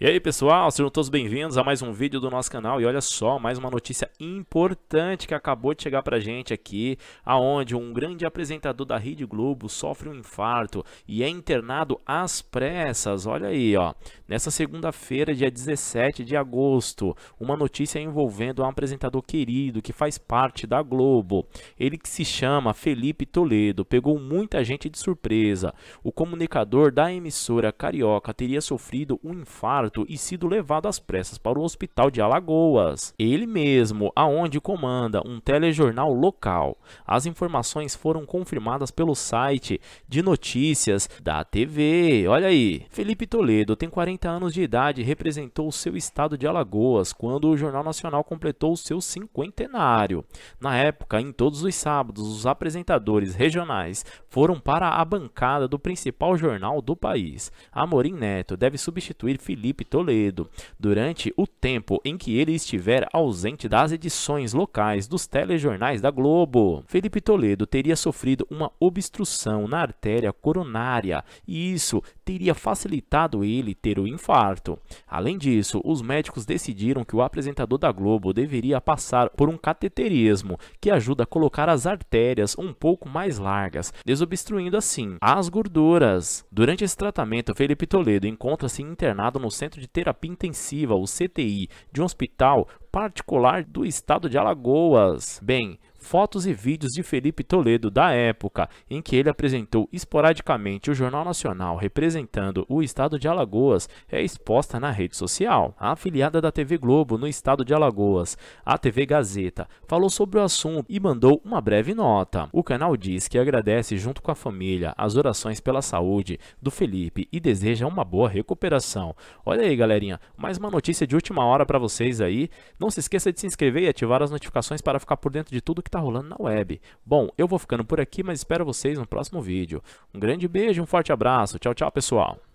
E aí pessoal, sejam todos bem-vindos a mais um vídeo do nosso canal e olha só, mais uma notícia importante que acabou de chegar pra gente aqui, aonde um grande apresentador da Rede Globo sofre um infarto e é internado às pressas, olha aí ó, nessa segunda-feira, dia 17 de agosto, uma notícia envolvendo um apresentador querido que faz parte da Globo, ele que se chama Felipe Toledo, pegou muita gente de surpresa, o comunicador da emissora carioca teria sofrido um infarto e sido levado às pressas para o hospital de Alagoas. Ele mesmo, aonde comanda um telejornal local. As informações foram confirmadas pelo site de notícias da TV. Olha aí. Felipe Toledo tem 40 anos de idade e representou o seu estado de Alagoas quando o Jornal Nacional completou o seu cinquentenário. Na época, em todos os sábados, os apresentadores regionais foram para a bancada do principal jornal do país. Amorim Neto deve substituir Felipe Felipe Toledo, durante o tempo em que ele estiver ausente das edições locais dos telejornais da Globo. Felipe Toledo teria sofrido uma obstrução na artéria coronária e isso teria facilitado ele ter o infarto. Além disso, os médicos decidiram que o apresentador da Globo deveria passar por um cateterismo, que ajuda a colocar as artérias um pouco mais largas, desobstruindo assim as gorduras. Durante esse tratamento, Felipe Toledo encontra-se internado no centro Centro de Terapia Intensiva, o CTI, de um hospital particular do estado de Alagoas. Bem, fotos e vídeos de Felipe Toledo da época em que ele apresentou esporadicamente o Jornal Nacional representando o estado de Alagoas é exposta na rede social. A afiliada da TV Globo no estado de Alagoas, a TV Gazeta, falou sobre o assunto e mandou uma breve nota. O canal diz que agradece junto com a família as orações pela saúde do Felipe e deseja uma boa recuperação. Olha aí, galerinha, mais uma notícia de última hora para vocês aí. Não se esqueça de se inscrever e ativar as notificações para ficar por dentro de tudo que que está rolando na web. Bom, eu vou ficando por aqui, mas espero vocês no próximo vídeo. Um grande beijo, um forte abraço. Tchau, tchau, pessoal.